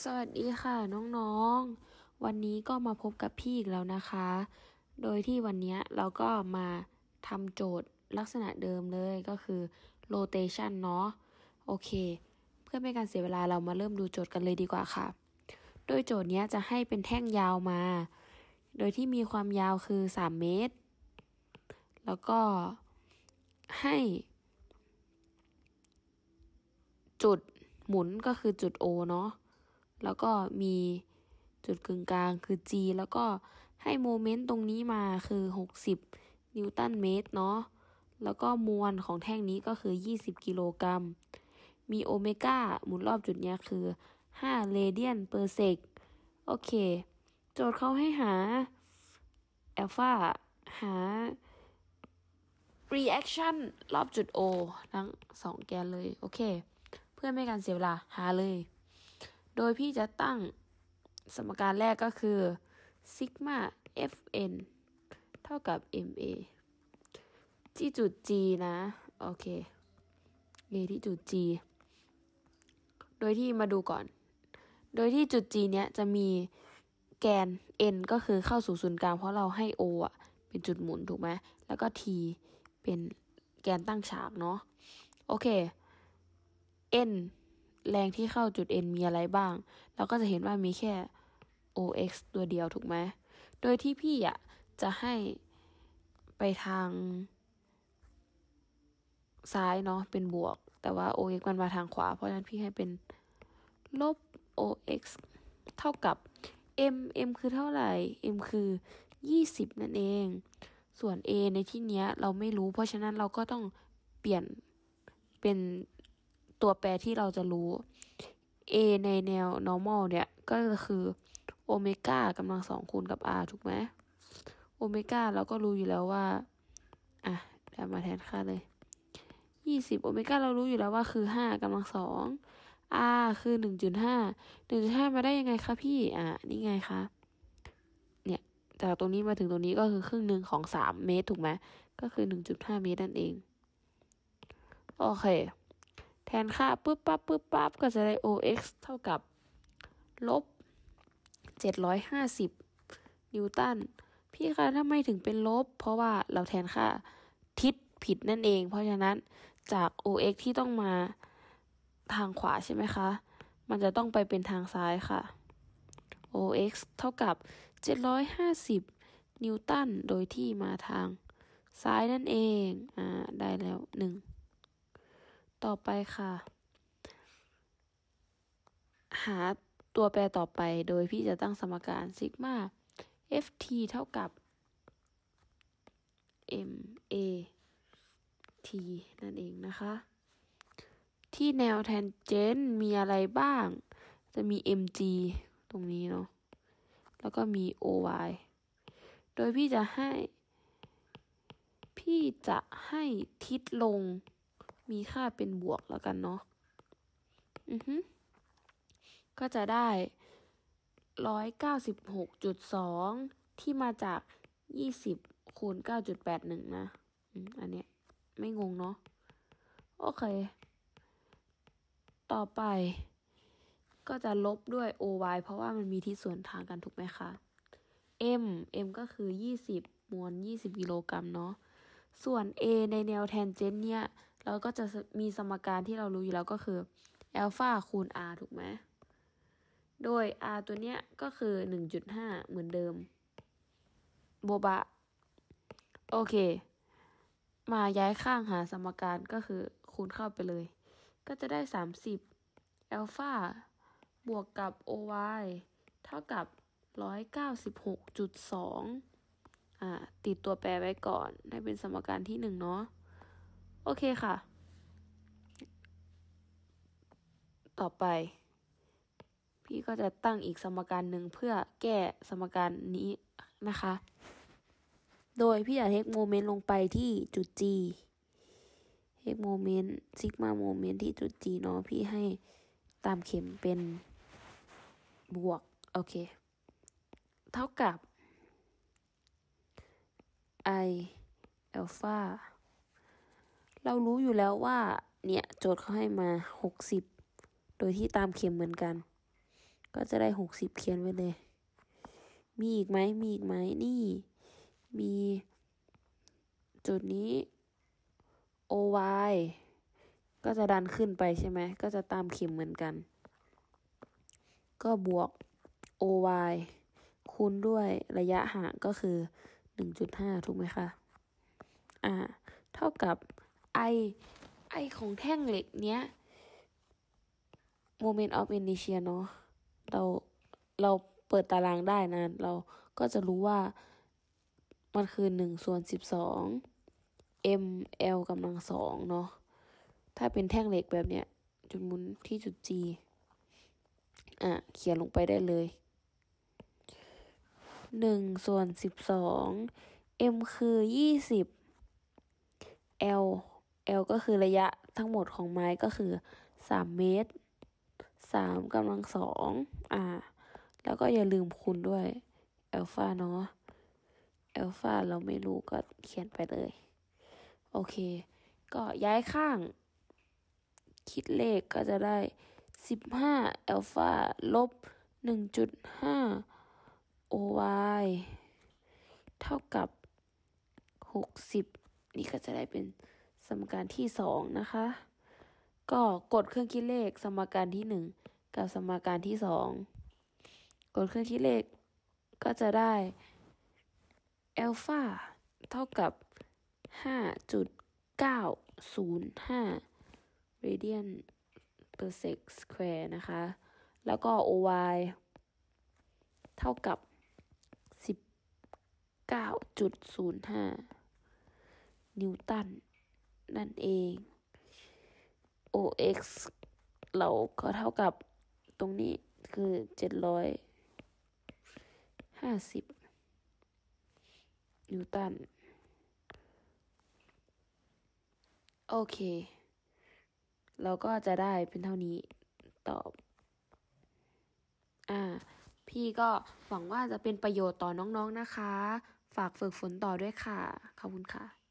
สวัสดีค่ะน้องๆ วันนี้ก็มาพบกับพี่อีกแล้วนะคะ โดยที่วันนี้เราก็มาทำโจทย์ลักษณะเดิมเลยก็คือ rotation เนาะโอเค เพื่อไม่การเสียเวลาเรามาเริ่มดูโจทย์กันเลยดีกว่าค่ะ โดยโจทย์นี้จะให้เป็นแท่งยาวมา โดยที่มีความยาวคือ 3 เมตร แล้วก็ให้ จุดหมุนก็คือจุด O เนาะแล้วก็มีจุดกึ่งกลางคือ G แล้วก็ให้โมเมนต์ตรงนี้มาคือ 60 นิวตันเมตรเนาะแล้วก็มวลของแท่งนี้ก็คือ 20 กิโลกรัม มีโอเมก้าหมุนรอบจุดนี้คือ 5เรเดียนเปอร์เซกโอเค โจทย์เขาให้หาออลฟาหา reaction รอบจุด O ทั้ง 2 แกนเลย โอเค เพื่อไม่การเสียเวลาหาเลยโดยพี่จะตั้งสมการแรกก็คือซิกมา fn เท่ากับ ma ที่จุด g นะ โอเค a ที่จุด g โดยที่มาดูก่อน โดยที่จุด g เนี้ยจะมีแกน n ก็คือเข้าสู่ศูนย์กลางเพราะเราให้ o อ่ะเป็นจุดหมุน ถูกไหมแล้วก็ t เป็นแกนตั้งฉากเนาะโอเค n แรงที่เข้าจุด n มีอะไรบ้าง เราก็จะเห็นว่ามีแค่ ox ตัวเดียวถูกไหม โดยที่พี่อ่ะ จะให้ไปทาง ซ้ายเนาะเป็นบวก แต่ว่า ox มันมาทางขวา เพราะฉะนั้นพี่ให้เป็นลบ ox เท่ากับ m m คือเท่าไหร่ m คือ 20 นั่นเอง ส่วน a ในที่เนี้ยเราไม่รู้ เพราะฉะนั้นเราก็ต้องเปลี่ยนเป็นตัวแปรที่เราจะรู้ a ในแนว normal เนี่ย ก็คือโอเมก้ากำลังสองคูณกับ r ถูกไหมโอเมก้าเราก็รู้อยู่แล้วว่า อ่ะแด้มาแทนค่าเลย ยี่สิบโอเมก้าเรารู้อยู่แล้วว่า คือห้ากำลังสอง r คือหนึ่งจุดห้า หนึ่งจุดห้ามาได้ยังไงคะพี่ อ่ะ นี่ไงคะ เนี่ย จากตรงนี้มาถึงตรงนี้ก็คือครึ่งหนึ่งของสามเมตรถูกไหม ก็คือหนึ่งจุดห้าเมตรนั่นเอง โอเคแทนค่าปุ๊บปั๊บปุ๊บปั๊บก็จะได้ ox เท่ากับ ลบ 750 นิวตันพี่คะทำไมถึงเป็นลบ เพราะว่าเราแทนค่าทิศผิดนั่นเอง เพราะฉะนั้นจาก ox ที่ต้องมาทางขวาใช่ไหมคะ มันจะต้องไปเป็นทางซ้ายค่ะ ox เท่ากับ 750 นิวตันโดยที่มาทางซ้ายนั่นเองอ่าได้แล้วหนึ่งต่อไปค่ะ หาตัวแปรต่อไป โดยพี่จะตั้งสมการซิกมา ft เท่ากับ m a t นั่นเองนะคะ ที่แนวแทนเจนมีอะไรบ้าง จะมี mg ตรงนี้เนาะ แล้วก็มี oy โดยพี่จะให้พี่จะให้ทิศลงมีค่าเป็นบวกแล้วกันเนาะ อือฮึก็จะได้ร้อยเก้าสิบหกจุดสองที่มาจากยี่สิบคูณเก้าจุดแปดหนึ่งนะ อันเนี้ย ไม่งงเนาะ โอเค ต่อไป ก็จะลบด้วย oy เพราะว่ามันมีที่ส่วนทางกัน ถูกไหมคะ m m ก็คือ 20มวล20กิโลกรัมเนาะ ส่วน a ในแนวแทนเจนเนี่ยเราก็จะมีสมการที่เรารู้อยู่แล้วก็คือแอลฟาคูณ r ถูกไหม โดย r ตัวเนี้ยก็คือ 1.5 เหมือนเดิมโบบะโอเค มาย้ายข้างหา สมการก็คือคูณเข้าไปเลย ก็จะได้ 30แอลฟาบวกกับ oy เท่ากับ196.2อ่าติดตัวแปรไว้ก่อน ได้เป็นสมการที่1เนาะโอเคค่ะ ต่อไป พี่ก็จะตั้งอีกสมการหนึ่งเพื่อแก้สมการนี้นะคะ โดยพี่จะเทคโมเมนต์ลงไปที่จุด G เทคโมเมนต์ซิกมาโมเมนต์ที่จุด G เนาะพี่ให้ตามเข็มเป็นบวก โอเค เท่ากับ i อัลฟาเรารู้อยู่แล้วว่า เนี่ยโจทย์เขาให้มาหกสิบโดยที่ตามเข็มเหมือนกัน ก็จะได้หกสิบเขียนไว้เลย มีอีกไหมมีอีกไหมนี่ มี จุดนี้ OY ก็จะดันขึ้นไปใช่ไหม ก็จะตามเข็มเหมือนกัน ก็บวก OY คูณด้วยระยะห่างก็คือ 1.5ถูกไหมคะอ่า เท่ากับไอ ไอของแท่งเหล็กเนี้ย moment of inertia เนาะ เรา เราเปิดตารางได้นะ เราก็จะรู้ว่า มันคือหนึ่งส่วนสิบสอง m l กำลังสองเนาะ ถ้าเป็นแท่งเหล็กแบบเนี้ย จุดหมุนที่จุด g อ่ะเขียนลงไปได้เลยหนึ่งส่วนสิบสอง m คือยี่สิบ l L ก็คือระยะทั้งหมดของไม้ก็คือ 3 เมตร3กำลังสองอ่าแล้วก็อย่าลืมคูณด้วยอัลฟาเนาะอัลฟาเราไม่รู้ก็เขียนไปเลย โอเค ก็ย้ายข้าง คิดเลขก็จะได้ 15อัลฟาลบ1.5 OY เท่ากับ 60 นี่ก็จะได้เป็นสมการที่สองนะคะ ก็กดเครื่องคิดเลขสมการที่หนึ่งกับสมการที่สอง กดเครื่องคิดเลขก็จะได้เอลฟาเท่ากับ 5.905 radian per sec square นะคะ แล้วก็ oy เท่ากับ 19.05นิวตันนั่นเอง OX เราก็เท่ากับตรงนี้คือเจ็ดร้อยห้าสิบนิวตันโอเค เราก็จะได้เป็นเท่านี้ตอบอ่าพี่ก็หวังว่าจะเป็นประโยชน์ต่อน้องๆนนะคะ ฝากฝึกฝนต่อด้วยค่ะ ขอบคุณค่ะ